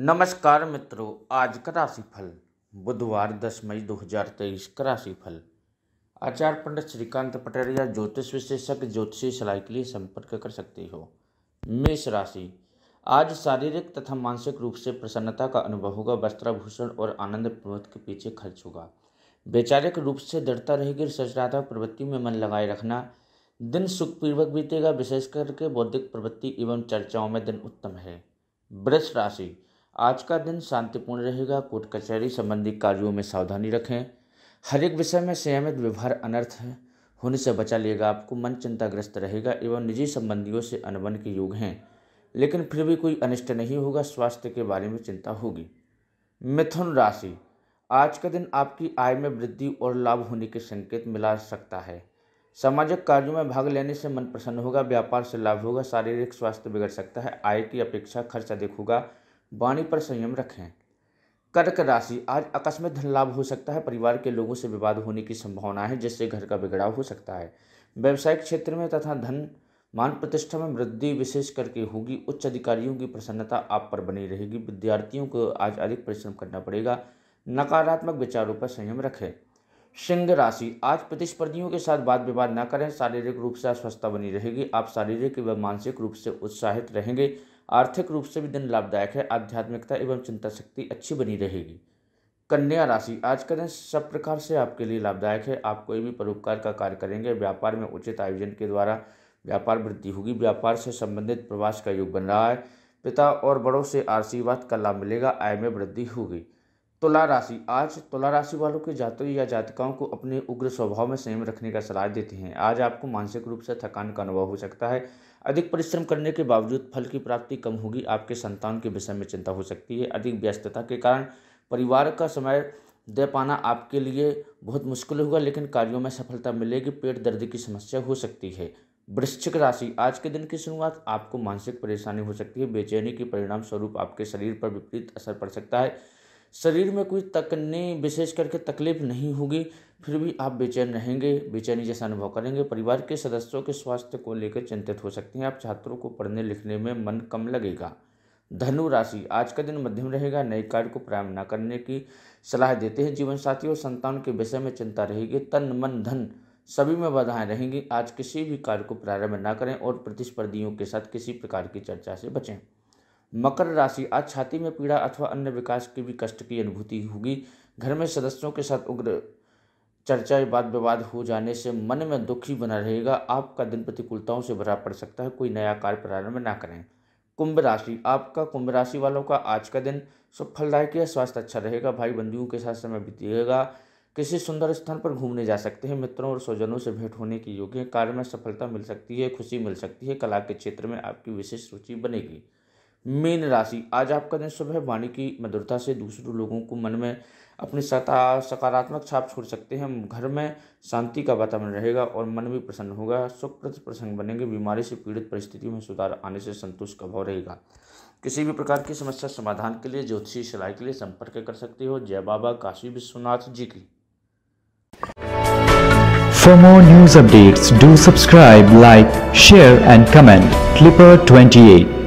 नमस्कार मित्रों आज का राशिफल बुधवार 10 मई 2023 का राशिफल आचार्य पंडित श्रीकांत पटेल या ज्योतिष विशेषज्ञ ज्योतिषी सलाह के लिए संपर्क कर सकते हो मेष राशि आज शारीरिक तथा मानसिक रूप से प्रसन्नता का अनुभव होगा वस्त्राभूषण और आनंद प्रमोद के पीछे खर्च होगा वैचारिक रूप से दृढ़ता रहेगी सृजनात्मक प्रवृत्ति में मन लगाए रखना दिन सुखपूर्वक बीतेगा विशेष करके बौद्धिक प्रवृत्ति एवं चर्चाओं में दिन उत्तम है वृक्ष राशि आज का दिन शांतिपूर्ण रहेगा कोर्ट कचहरी संबंधी कार्यों में सावधानी रखें हर एक विषय में संयमित व्यवहार अनर्थ है होने से बचा लेगा आपको मन चिंताग्रस्त रहेगा एवं निजी संबंधियों से अनबन के योग हैं लेकिन फिर भी कोई अनिष्ट नहीं होगा स्वास्थ्य के बारे में चिंता होगी मिथुन राशि आज का दिन आपकी आय में वृद्धि और लाभ होने के संकेत मिला सकता है सामाजिक कार्यों में भाग लेने से मन प्रसन्न होगा व्यापार से लाभ होगा शारीरिक स्वास्थ्य बिगड़ सकता है आय की अपेक्षा खर्च अधिक होगा वाणी पर संयम रखें कर्क राशि आज आकस्मिक धन लाभ हो सकता है परिवार के लोगों से विवाद होने की संभावना है जिससे घर का बिगड़ाव हो सकता है व्यवसायिक क्षेत्र में तथा धन मान प्रतिष्ठा में वृद्धि विशेष करके होगी उच्च अधिकारियों की प्रसन्नता आप पर बनी रहेगी विद्यार्थियों को आज अधिक परिश्रम करना पड़ेगा नकारात्मक विचारों पर संयम रखें सिंह राशि आज प्रतिस्पर्धियों के साथ वाद विवाद न करें शारीरिक रूप से अस्वस्थता बनी रहेगी आप शारीरिक व मानसिक रूप से उत्साहित रहेंगे आर्थिक रूप से भी दिन लाभदायक है आध्यात्मिकता एवं चिंता शक्ति अच्छी बनी रहेगी कन्या राशि आज का दिन सब प्रकार से आपके लिए लाभदायक है आप कोई भी परोपकार का कार्य करेंगे व्यापार में उचित आयोजन के द्वारा व्यापार वृद्धि होगी व्यापार से संबंधित प्रवास का योग बन रहा है पिता और बड़ों से आशीर्वाद का लाभ मिलेगा आय में वृद्धि होगी तुला राशि आज तुला राशि वालों के जातकों या जातिकाओं को अपने उग्र स्वभाव में संयम रखने का सलाह देते हैं आज आपको मानसिक रूप से थकान का अनुभव हो सकता है अधिक परिश्रम करने के बावजूद फल की प्राप्ति कम होगी आपके संतान के विषय में चिंता हो सकती है अधिक व्यस्तता के कारण परिवार का समय दे पाना आपके लिए बहुत मुश्किल होगा लेकिन कार्यों में सफलता मिलेगी पेट दर्द की समस्या हो सकती है वृश्चिक राशि आज के दिन की शुरुआत आपको मानसिक परेशानी हो सकती है बेचैनी के परिणाम स्वरूप आपके शरीर पर विपरीत असर पड़ सकता है शरीर में कोई तकने विशेष करके तकलीफ नहीं होगी फिर भी आप बेचैन रहेंगे बेचैनी जैसा अनुभव करेंगे परिवार के सदस्यों के स्वास्थ्य को लेकर चिंतित हो सकते हैं आप छात्रों को पढ़ने लिखने में मन कम लगेगा धनु राशि आज का दिन मध्यम रहेगा नए कार्य को प्रारंभ न करने की सलाह देते हैं जीवन साथी और संतान के विषय में चिंता रहेगी तन मन धन सभी में बाधाएं रहेंगी आज किसी भी कार्य को प्रारंभ न करें और प्रतिस्पर्धियों के साथ किसी प्रकार की चर्चा से बचें मकर राशि आज छाती में पीड़ा अथवा अन्य विकास की भी कष्ट की अनुभूति होगी घर में सदस्यों के साथ उग्र चर्चा वाद विवाद हो जाने से मन में दुखी बना रहेगा आपका दिन प्रतिकूलताओं से भरा पड़ सकता है कोई नया कार्य प्रारंभ ना करें कुंभ राशि आपका कुंभ राशि वालों का आज का दिन शुभ फलदायक है स्वास्थ्य अच्छा रहेगा भाई बंधुओं के साथ समय बीतेगा किसी सुंदर स्थान पर घूमने जा सकते हैं मित्रों और स्वजनों से भेंट होने के योग्य कार्य में सफलता मिल सकती है खुशी मिल सकती है कला के क्षेत्र में आपकी विशेष रुचि बनेगी मीन राशि आज आपका दिन सुबह वाणी की मधुरता से दूसरे लोगों को मन में अपनी सकारात्मक छाप छोड़ सकते हैं घर में शांति का वातावरण रहेगा और मन भी प्रसन्न होगा सुखप्रद प्रसंग बनेंगे बीमारी से पीड़ित परिस्थितियों में सुधार आने से संतोष का भाव रहेगा किसी भी प्रकार की समस्या समाधान के लिए ज्योतिषी सलाह के लिए संपर्क कर सकते हो जय बाबा काशी विश्वनाथ जी की For more news updates, do subscribe, like, share and comment. Clipper 28